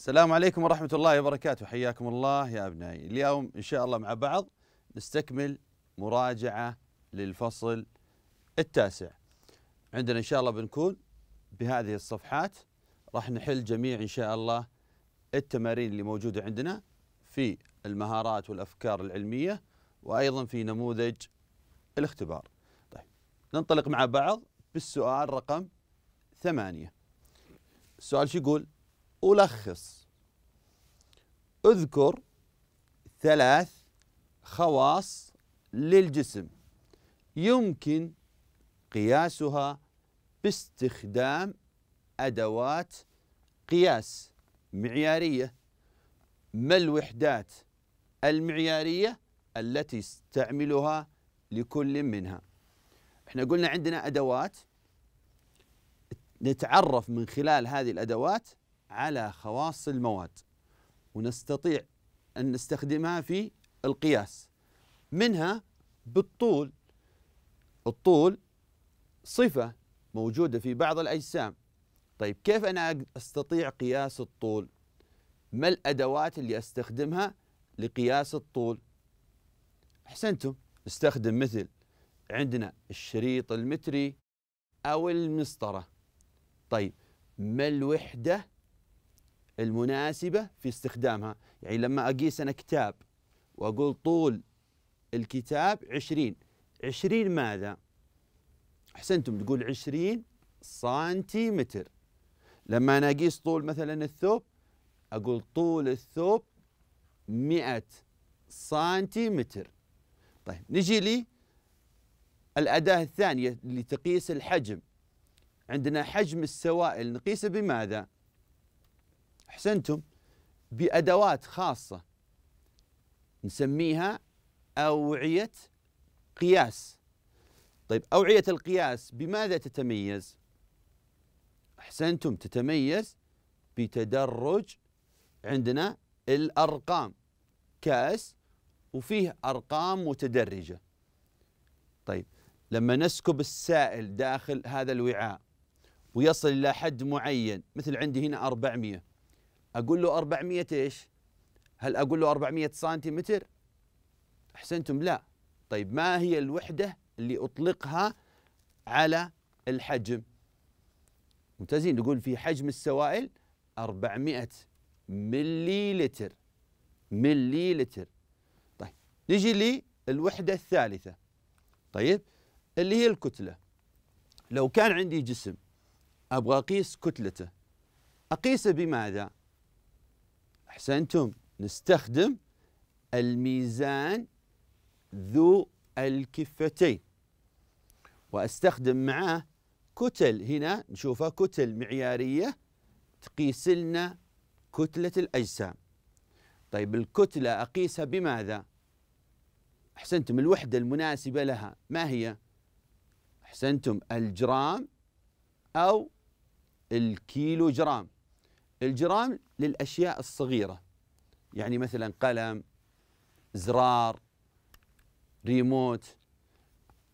السلام عليكم ورحمة الله وبركاته حياكم الله يا أبنائي اليوم إن شاء الله مع بعض نستكمل مراجعة للفصل التاسع عندنا إن شاء الله بنكون بهذه الصفحات راح نحل جميع إن شاء الله التمارين اللي موجودة عندنا في المهارات والأفكار العلمية وأيضا في نموذج الاختبار طيب ننطلق مع بعض بالسؤال رقم ثمانية السؤال شو يقول؟ ألخص أذكر ثلاث خواص للجسم يمكن قياسها باستخدام أدوات قياس معيارية ما الوحدات المعيارية التي استعملها لكل منها احنا قلنا عندنا أدوات نتعرف من خلال هذه الأدوات على خواص المواد ونستطيع أن نستخدمها في القياس منها بالطول الطول صفة موجودة في بعض الأجسام طيب كيف أنا أستطيع قياس الطول ما الأدوات اللي أستخدمها لقياس الطول أحسنتم استخدم مثل عندنا الشريط المتري أو المسطرة طيب ما الوحدة المناسبة في استخدامها يعني لما أقيس أنا كتاب وأقول طول الكتاب عشرين عشرين ماذا؟ أحسنتم تقول عشرين سنتيمتر لما أنا أقيس طول مثلا الثوب أقول طول الثوب مئة سنتيمتر طيب نجي لي الأداة الثانية اللي تقيس الحجم عندنا حجم السوائل نقيسه بماذا؟ احسنتم بادوات خاصه نسميها اوعيه قياس طيب اوعيه القياس بماذا تتميز احسنتم تتميز بتدرج عندنا الارقام كاس وفيه ارقام متدرجه طيب لما نسكب السائل داخل هذا الوعاء ويصل إلى حد معين مثل عندي هنا 400 اقول له 400 ايش؟ هل اقول له 400 سنتيمتر؟ احسنتم لا طيب ما هي الوحده اللي اطلقها على الحجم؟ ممتازين نقول في حجم السوائل 400 ملي لتر ملي لتر طيب نجي للوحده الثالثه طيب اللي هي الكتله لو كان عندي جسم ابغى اقيس كتلته اقيسه بماذا؟ أحسنتم نستخدم الميزان ذو الكفتين وأستخدم معاه كتل هنا نشوفها كتل معيارية تقيس لنا كتلة الأجسام طيب الكتلة أقيسها بماذا؟ أحسنتم الوحدة المناسبة لها ما هي؟ أحسنتم الجرام أو الكيلو جرام الجرام للأشياء الصغيرة يعني مثلا قلم زرار ريموت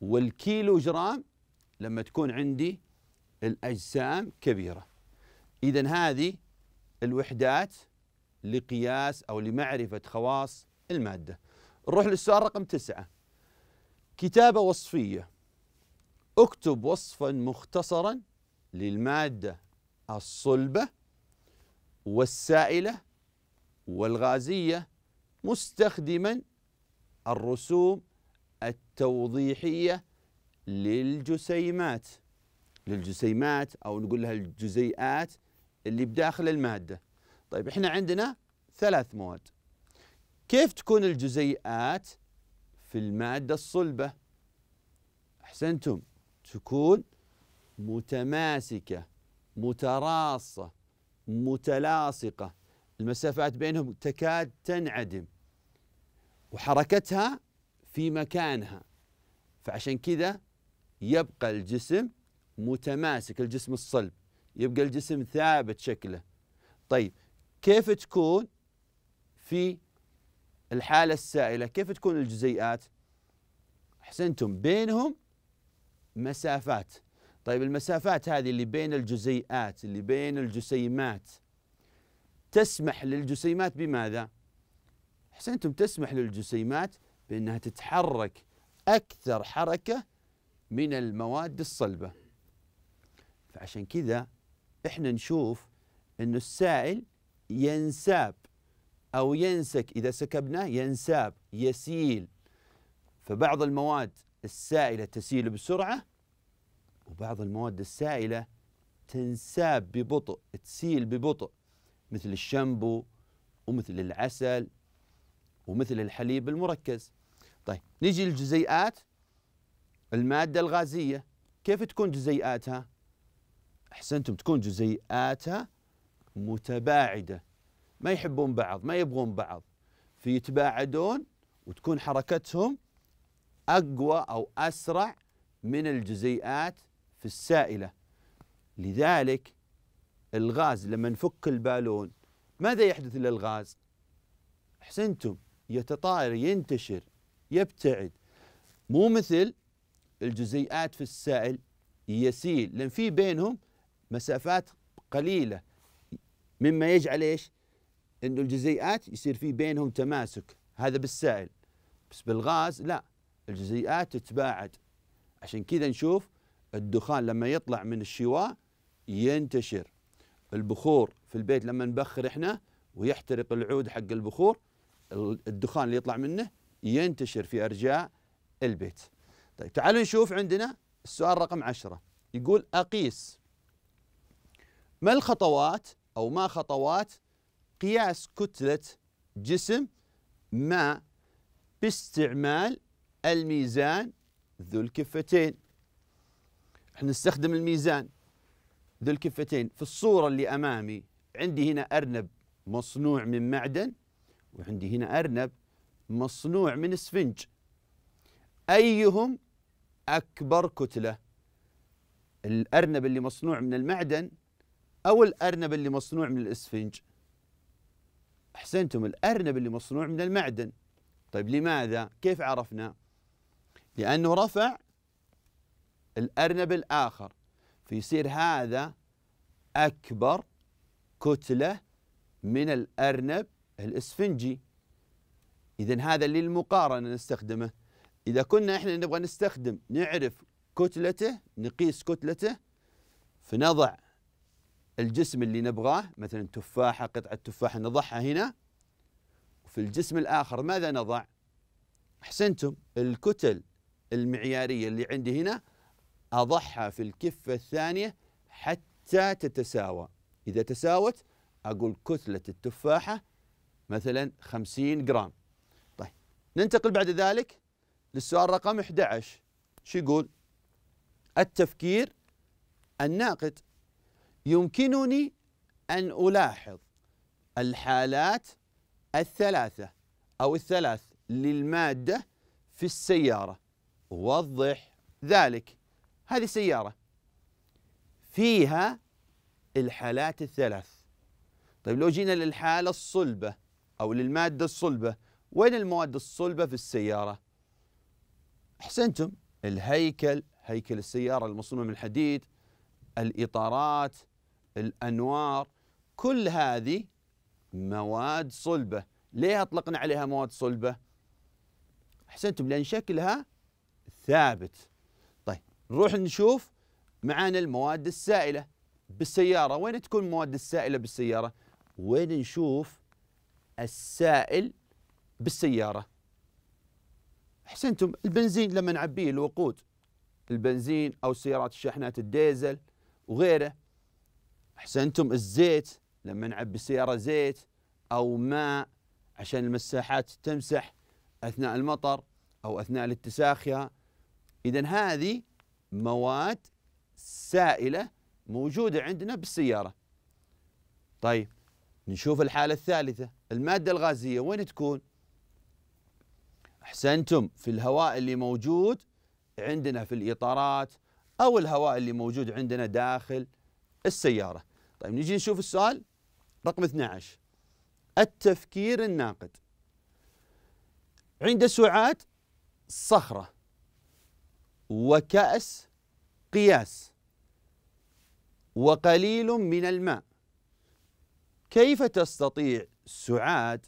والكيلو جرام لما تكون عندي الأجسام كبيرة إذا هذه الوحدات لقياس أو لمعرفة خواص المادة نروح للسؤال رقم تسعة كتابة وصفية اكتب وصفا مختصرا للمادة الصلبة والسائلة والغازية مستخدما الرسوم التوضيحية للجسيمات للجسيمات أو نقول لها الجزيئات اللي بداخل المادة طيب احنا عندنا ثلاث مواد كيف تكون الجزيئات في المادة الصلبة أحسنتم تكون متماسكة متراصة متلاصقة المسافات بينهم تكاد تنعدم وحركتها في مكانها فعشان كذا يبقى الجسم متماسك الجسم الصلب يبقى الجسم ثابت شكله طيب كيف تكون في الحالة السائلة كيف تكون الجزيئات أحسنتم بينهم مسافات طيب المسافات هذه اللي بين الجزيئات اللي بين الجسيمات تسمح للجسيمات بماذا؟ حسنتم تسمح للجسيمات بأنها تتحرك أكثر حركة من المواد الصلبة فعشان كذا احنا نشوف أن السائل ينساب أو ينسك إذا سكبناه ينساب يسيل فبعض المواد السائلة تسيل بسرعة وبعض المواد السائلة تنساب ببطء تسيل ببطء مثل الشامبو ومثل العسل ومثل الحليب المركز طيب نجي للجزيئات المادة الغازية كيف تكون جزيئاتها أحسنتم تكون جزيئاتها متباعدة ما يحبون بعض ما يبغون بعض فيتباعدون وتكون حركتهم أقوى أو أسرع من الجزيئات في السائلة لذلك الغاز لما نفك البالون ماذا يحدث للغاز أحسنتم يتطاير ينتشر يبتعد مو مثل الجزيئات في السائل يسيل لأن في بينهم مسافات قليلة مما يجعل ايش؟ انه الجزيئات يصير في بينهم تماسك هذا بالسائل بس بالغاز لا الجزيئات تتباعد عشان كذا نشوف الدخان لما يطلع من الشواء ينتشر البخور في البيت لما نبخر احنا ويحترق العود حق البخور الدخان اللي يطلع منه ينتشر في ارجاء البيت. طيب تعالوا نشوف عندنا السؤال رقم عشرة يقول اقيس ما الخطوات او ما خطوات قياس كتلة جسم ما باستعمال الميزان ذو الكفتين احنا نستخدم الميزان ذو الكفتين في الصورة اللي أمامي عندي هنا أرنب مصنوع من معدن وعندي هنا أرنب مصنوع من اسفنج أيهم أكبر كتلة الأرنب اللي مصنوع من المعدن أو الأرنب اللي مصنوع من الإسفنج أحسنتم الأرنب اللي مصنوع من المعدن طيب لماذا؟ كيف عرفنا؟ لأنه رفع الأرنب الآخر فيصير هذا أكبر كتلة من الأرنب الإسفنجي إذا هذا للمقارنة نستخدمه إذا كنا إحنا نبغى نستخدم نعرف كتلته نقيس كتلته فنضع الجسم اللي نبغاه مثلا تفاحة قطعة تفاحة نضعها هنا وفي الجسم الآخر ماذا نضع؟ أحسنتم الكتل المعيارية اللي عندي هنا أضعها في الكفة الثانية حتى تتساوى إذا تساوت أقول كتلة التفاحة مثلا 50 جرام طيب ننتقل بعد ذلك للسؤال رقم 11 شو يقول التفكير الناقد يمكنني أن ألاحظ الحالات الثلاثة أو الثلاث للمادة في السيارة وضح ذلك هذه السيارة فيها الحالات الثلاث طيب لو جينا للحالة الصلبة أو للمادة الصلبة وين المواد الصلبة في السيارة؟ أحسنتم الهيكل هيكل السيارة المصنوع من الحديد الإطارات الأنوار كل هذه مواد صلبة ليه أطلقنا عليها مواد صلبة؟ أحسنتم لأن شكلها ثابت نروح نشوف معانا المواد السائله بالسياره وين تكون المواد السائله بالسياره وين نشوف السائل بالسياره احسنتم البنزين لما نعبيه الوقود البنزين او سيارات الشحنات الديزل وغيره احسنتم الزيت لما نعبي السياره زيت او ماء عشان المساحات تمسح اثناء المطر او اثناء الاتساخ اذا هذه مواد سائلة موجودة عندنا بالسيارة طيب نشوف الحالة الثالثة المادة الغازية وين تكون أحسنتم في الهواء اللي موجود عندنا في الإطارات أو الهواء اللي موجود عندنا داخل السيارة طيب نجي نشوف السؤال رقم 12 التفكير الناقد عند سعاد صخرة وكأس قياس وقليل من الماء كيف تستطيع سعاد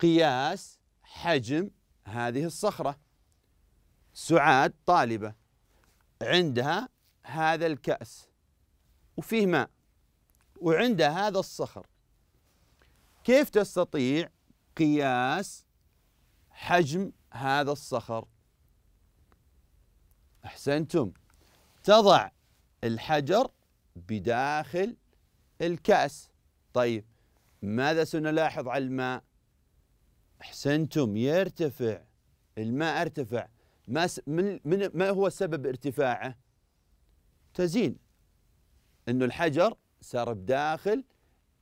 قياس حجم هذه الصخرة سعاد طالبة عندها هذا الكأس وفيه ماء وعندها هذا الصخر كيف تستطيع قياس حجم هذا الصخر أحسنتم تضع الحجر بداخل الكأس طيب ماذا سنلاحظ على الماء أحسنتم يرتفع الماء ارتفع ما, من من ما هو سبب ارتفاعه تزين أنه الحجر صار بداخل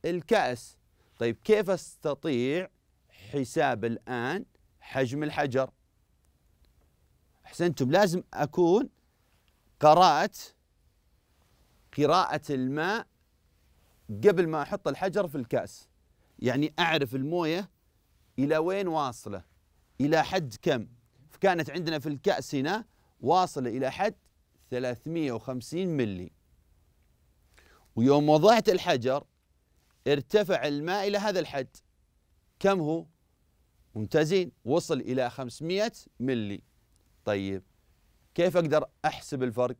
الكأس طيب كيف أستطيع حساب الآن حجم الحجر أحسنتم لازم أكون قرأت قراءة الماء قبل ما أحط الحجر في الكأس يعني أعرف الموية إلى وين واصلة إلى حد كم فكانت عندنا في الكأس هنا واصلة إلى حد 350 ملي ويوم وضعت الحجر ارتفع الماء إلى هذا الحد كم هو؟ ممتازين وصل إلى 500 ملي طيب كيف أقدر أحسب الفرق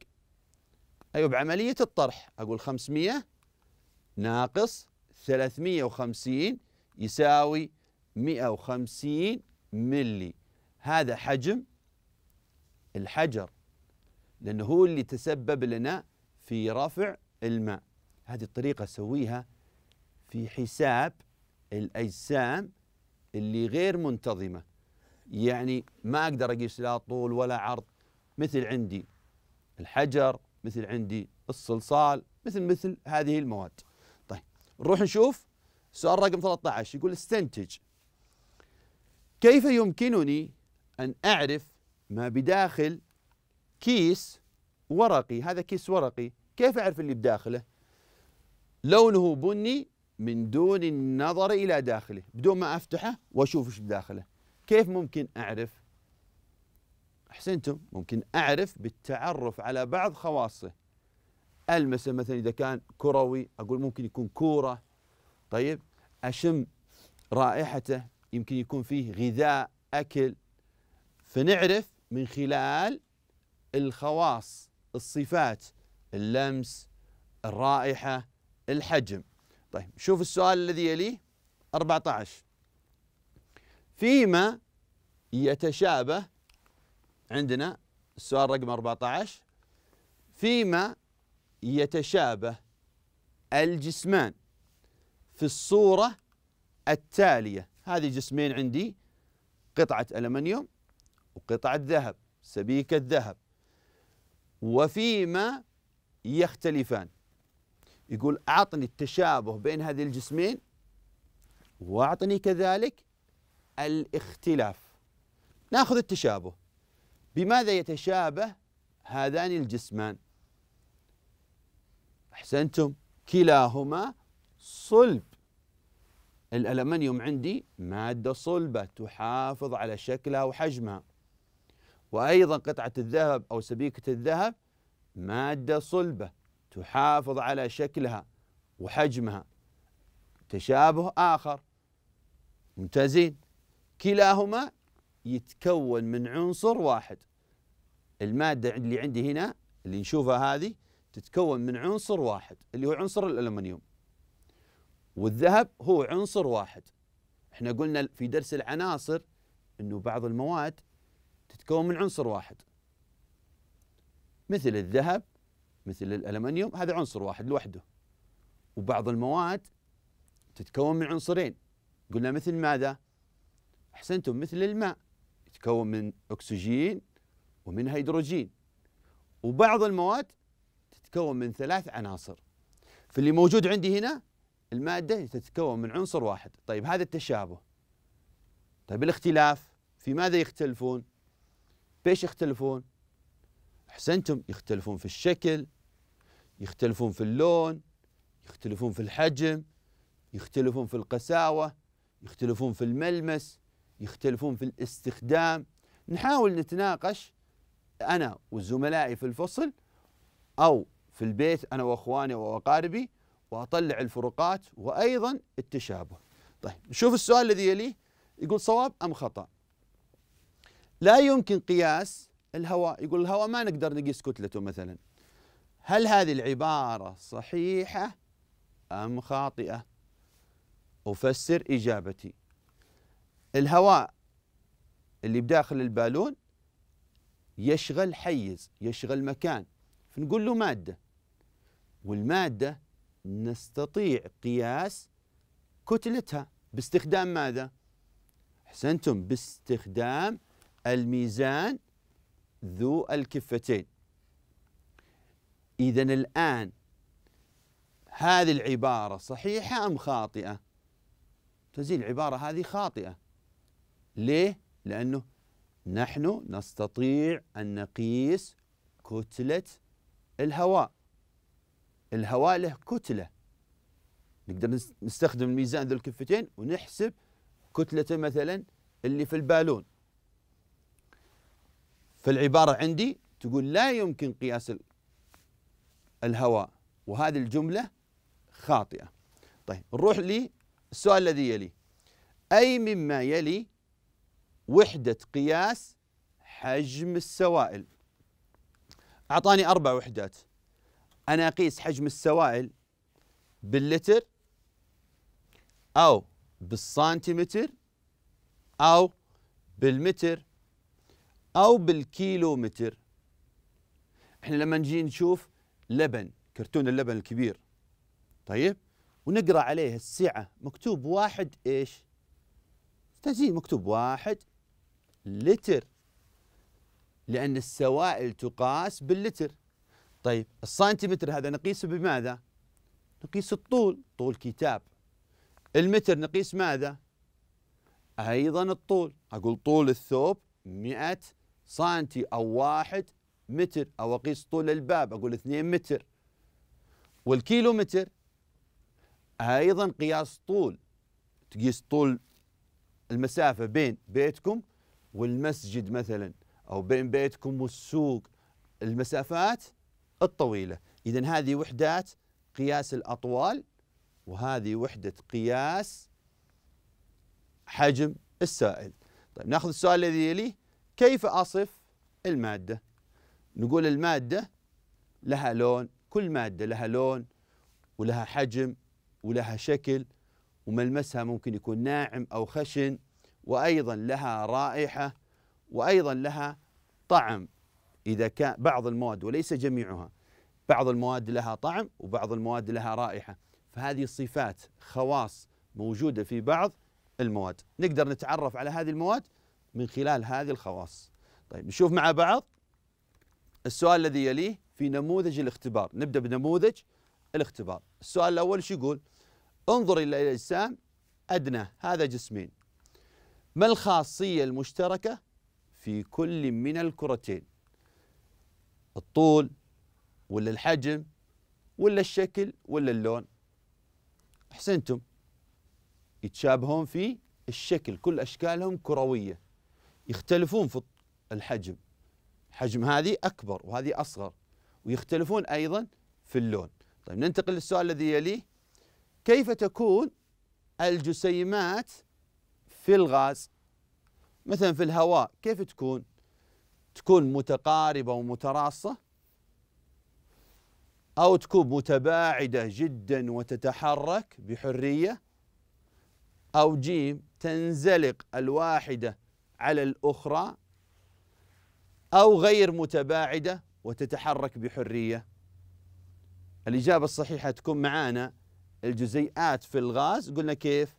أيوة بعملية الطرح أقول 500 ناقص 350 يساوي 150 ملي هذا حجم الحجر لأنه هو اللي تسبب لنا في رفع الماء هذه الطريقة أسويها في حساب الأجسام اللي غير منتظمة يعني ما أقدر أقيس لا طول ولا عرض مثل عندي الحجر مثل عندي الصلصال مثل مثل هذه المواد طيب نروح نشوف سؤال رقم 13 يقول استنتج كيف يمكنني أن أعرف ما بداخل كيس ورقي هذا كيس ورقي كيف أعرف اللي بداخله لونه بني من دون النظر إلى داخله بدون ما أفتحه وأشوف إيش بداخله كيف ممكن أعرف؟ أحسنتم ممكن أعرف بالتعرف على بعض خواصه ألمسه مثلا إذا كان كروي أقول ممكن يكون كورة طيب أشم رائحته يمكن يكون فيه غذاء أكل فنعرف من خلال الخواص الصفات اللمس الرائحة الحجم طيب شوف السؤال الذي يليه 14 فيما يتشابه عندنا السؤال رقم 14 فيما يتشابه الجسمان في الصورة التالية هذه جسمين عندي قطعة ألمنيوم وقطعة ذهب سبيكة ذهب وفيما يختلفان يقول أعطني التشابه بين هذه الجسمين وأعطني كذلك الاختلاف ناخذ التشابه بماذا يتشابه هذان الجسمان احسنتم كلاهما صلب الالمنيوم عندي ماده صلبه تحافظ على شكلها وحجمها وايضا قطعه الذهب او سبيكه الذهب ماده صلبه تحافظ على شكلها وحجمها تشابه اخر ممتازين كلاهما يتكون من عنصر واحد المادة اللي عندي هنا اللي نشوفها هذه تتكون من عنصر واحد اللي هو عنصر الألمنيوم والذهب هو عنصر واحد احنا قلنا في درس العناصر انه بعض المواد تتكون من عنصر واحد مثل الذهب مثل الألمنيوم هذا عنصر واحد لوحده وبعض المواد تتكون من عنصرين قلنا مثل ماذا؟ أحسنتم مثل الماء يتكون من أكسجين ومن هيدروجين وبعض المواد تتكون من ثلاث عناصر فاللي موجود عندي هنا المادة تتكون من عنصر واحد طيب هذا التشابه طيب الاختلاف في ماذا يختلفون بيش يختلفون أحسنتم يختلفون في الشكل يختلفون في اللون يختلفون في الحجم يختلفون في القساوة يختلفون في الملمس يختلفون في الاستخدام نحاول نتناقش أنا وزملائي في الفصل أو في البيت أنا وأخواني وأقاربي وأطلع الفروقات وأيضا التشابه طيب نشوف السؤال الذي يليه يقول صواب أم خطأ لا يمكن قياس الهواء يقول الهواء ما نقدر نقيس كتلته مثلا هل هذه العبارة صحيحة أم خاطئة أفسر إجابتي الهواء اللي بداخل البالون يشغل حيز يشغل مكان فنقول له مادة والمادة نستطيع قياس كتلتها باستخدام ماذا؟ أحسنتم باستخدام الميزان ذو الكفتين إذا الآن هذه العبارة صحيحة أم خاطئة؟ تزيل العبارة هذه خاطئة ليه؟ لأنه نحن نستطيع أن نقيس كتلة الهواء الهواء له كتلة نقدر نستخدم الميزان ذو الكفتين ونحسب كتلته مثلا اللي في البالون فالعبارة عندي تقول لا يمكن قياس الهواء وهذه الجملة خاطئة طيب نروح للسؤال الذي يلي أي مما يلي وحدة قياس حجم السوائل أعطاني أربع وحدات أنا أقيس حجم السوائل باللتر أو بالسنتيمتر أو بالمتر أو بالكيلومتر احنا لما نجي نشوف لبن كرتون اللبن الكبير طيب ونقرأ عليه السعة مكتوب واحد إيش تجي مكتوب واحد لتر لأن السوائل تقاس باللتر طيب السنتيمتر هذا نقيسه بماذا؟ نقيس الطول طول كتاب المتر نقيس ماذا؟ أيضا الطول أقول طول الثوب 100 سنتي أو واحد متر أو أقيس طول الباب أقول 2 متر والكيلو متر أيضا قياس طول تقيس طول المسافة بين بيتكم والمسجد مثلا أو بين بيتكم والسوق المسافات الطويلة إذا هذه وحدات قياس الأطوال وهذه وحدة قياس حجم السائل طيب ناخذ السؤال الذي يليه كيف أصف المادة نقول المادة لها لون كل مادة لها لون ولها حجم ولها شكل وملمسها ممكن يكون ناعم أو خشن وأيضا لها رائحة وأيضا لها طعم إذا كان بعض المواد وليس جميعها بعض المواد لها طعم وبعض المواد لها رائحة فهذه صفات خواص موجودة في بعض المواد نقدر نتعرف على هذه المواد من خلال هذه الخواص طيب نشوف مع بعض السؤال الذي يليه في نموذج الاختبار نبدأ بنموذج الاختبار السؤال الأول شو يقول انظر إلى الأجسام أدنى هذا جسمين ما الخاصية المشتركة في كل من الكرتين الطول ولا الحجم ولا الشكل ولا اللون احسنتم يتشابهون في الشكل كل اشكالهم كرويه يختلفون في الحجم حجم هذه اكبر وهذه اصغر ويختلفون ايضا في اللون طيب ننتقل للسؤال الذي يليه كيف تكون الجسيمات في الغاز مثلا في الهواء كيف تكون تكون متقاربة ومتراصة أو تكون متباعدة جدا وتتحرك بحرية أو جيم تنزلق الواحدة على الأخرى أو غير متباعدة وتتحرك بحرية الإجابة الصحيحة تكون معانا الجزيئات في الغاز قلنا كيف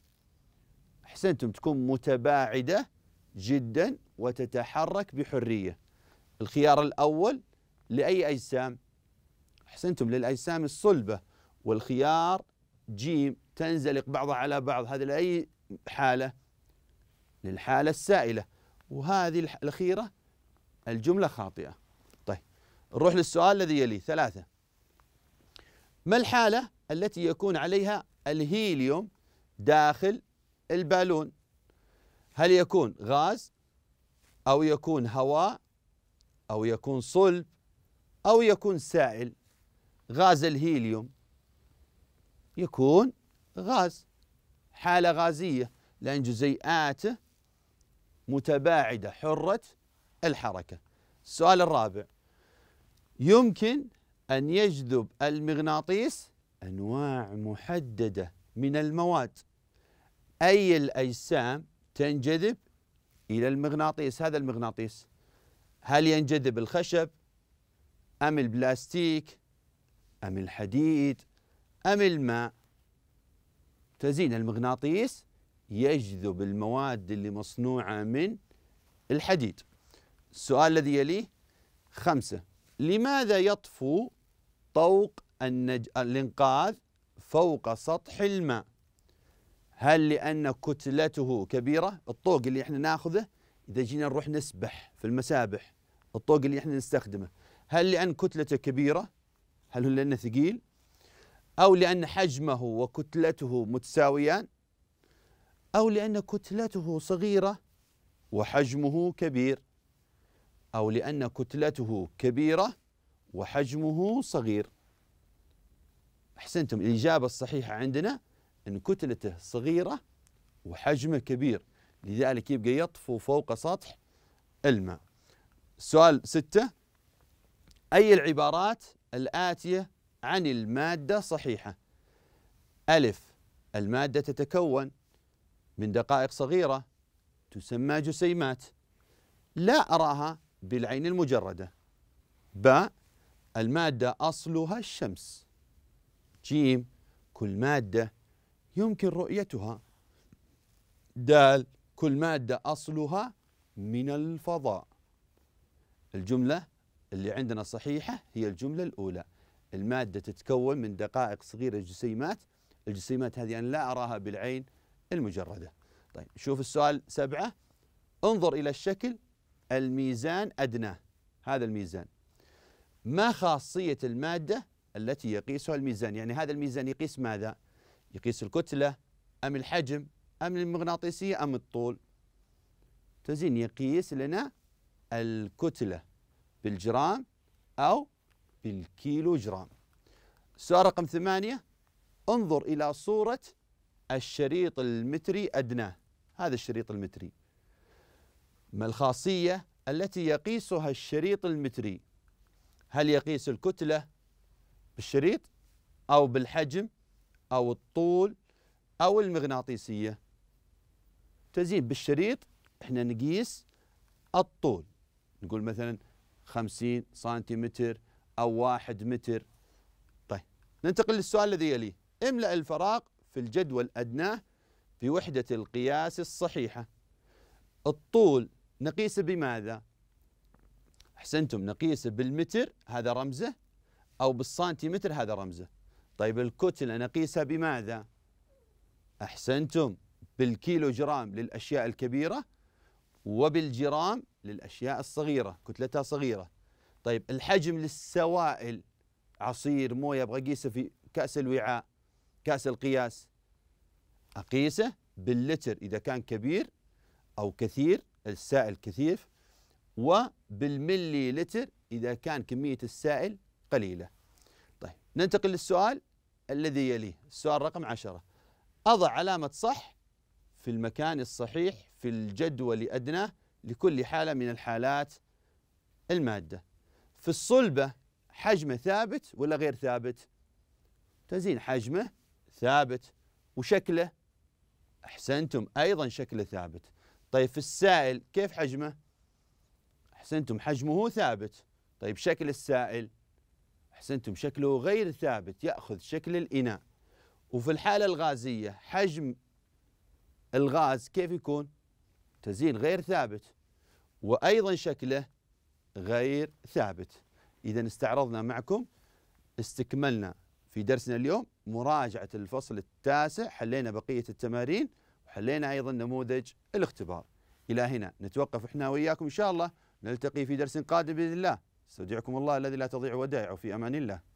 احسنتم تكون متباعده جدا وتتحرك بحريه الخيار الاول لاي اجسام احسنتم للاجسام الصلبه والخيار جيم تنزلق بعضها على بعض هذه لاي حاله للحاله السائله وهذه الاخيره الجمله خاطئه طيب نروح للسؤال الذي يليه ثلاثه ما الحاله التي يكون عليها الهيليوم داخل البالون هل يكون غاز أو يكون هواء أو يكون صلب أو يكون سائل غاز الهيليوم يكون غاز حالة غازية لأن جزيئاته متباعدة حرة الحركة السؤال الرابع يمكن أن يجذب المغناطيس أنواع محددة من المواد أي الأجسام تنجذب إلى المغناطيس هذا المغناطيس هل ينجذب الخشب أم البلاستيك أم الحديد أم الماء تزين المغناطيس يجذب المواد اللي مصنوعة من الحديد السؤال الذي يليه خمسة لماذا يطفو طوق النج... الإنقاذ فوق سطح الماء هل لأن كتلته كبيرة الطوق اللي احنا ناخذه إذا جينا نروح نسبح في المسابح الطوق اللي احنا نستخدمه هل لأن كتلته كبيرة هل هو لأنه ثقيل أو لأن حجمه وكتلته متساويان أو لأن كتلته صغيرة وحجمه كبير أو لأن كتلته كبيرة وحجمه صغير أحسنتم الإجابة الصحيحة عندنا أن كتلته صغيرة وحجمه كبير لذلك يبقى يطفو فوق سطح الماء سؤال ستة أي العبارات الآتية عن المادة صحيحة ألف المادة تتكون من دقائق صغيرة تسمى جسيمات لا أراها بالعين المجردة باء المادة أصلها الشمس جيم كل مادة يمكن رؤيتها دال كل مادة أصلها من الفضاء الجملة اللي عندنا صحيحة هي الجملة الأولى المادة تتكون من دقائق صغيرة جسيمات الجسيمات هذه أنا لا أراها بالعين المجردة طيب شوف السؤال سبعة انظر إلى الشكل الميزان أدناه هذا الميزان ما خاصية المادة التي يقيسها الميزان يعني هذا الميزان يقيس ماذا يقيس الكتلة أم الحجم أم المغناطيسية أم الطول تزين يقيس لنا الكتلة بالجرام أو بالكيلو جرام السؤال رقم ثمانية انظر إلى صورة الشريط المتري أدناه هذا الشريط المتري ما الخاصية التي يقيسها الشريط المتري هل يقيس الكتلة بالشريط أو بالحجم أو الطول أو المغناطيسية تزين بالشريط احنا نقيس الطول نقول مثلا خمسين سنتيمتر أو واحد متر طيب ننتقل للسؤال الذي يليه املأ الفراغ في الجدول أدناه في وحدة القياس الصحيحة الطول نقيسه بماذا؟ أحسنتم نقيسه بالمتر هذا رمزه أو بالسنتيمتر هذا رمزه طيب الكتلة نقيسها بماذا؟ أحسنتم بالكيلو جرام للأشياء الكبيرة وبالجرام للأشياء الصغيرة كتلتها صغيرة طيب الحجم للسوائل عصير موية أبغى أقيسه في كأس الوعاء كأس القياس أقيسه باللتر إذا كان كبير أو كثير السائل كثيف وبالملي لتر إذا كان كمية السائل قليلة ننتقل للسؤال الذي يليه السؤال رقم عشرة أضع علامة صح في المكان الصحيح في الجدول أدناه لكل حالة من الحالات المادة في الصلبة حجمه ثابت ولا غير ثابت تزين حجمه ثابت وشكله أحسنتم أيضا شكله ثابت طيب في السائل كيف حجمه أحسنتم حجمه ثابت طيب شكل السائل أحسنتم شكله غير ثابت يأخذ شكل الإناء وفي الحالة الغازية حجم الغاز كيف يكون تزيين غير ثابت وأيضا شكله غير ثابت إذا استعرضنا معكم استكملنا في درسنا اليوم مراجعة الفصل التاسع حلينا بقية التمارين وحلينا أيضا نموذج الاختبار إلى هنا نتوقف إحنا وإياكم إن شاء الله نلتقي في درس قادم بإذن الله استودعكم الله الذي لا تضيع ودائعه في امان الله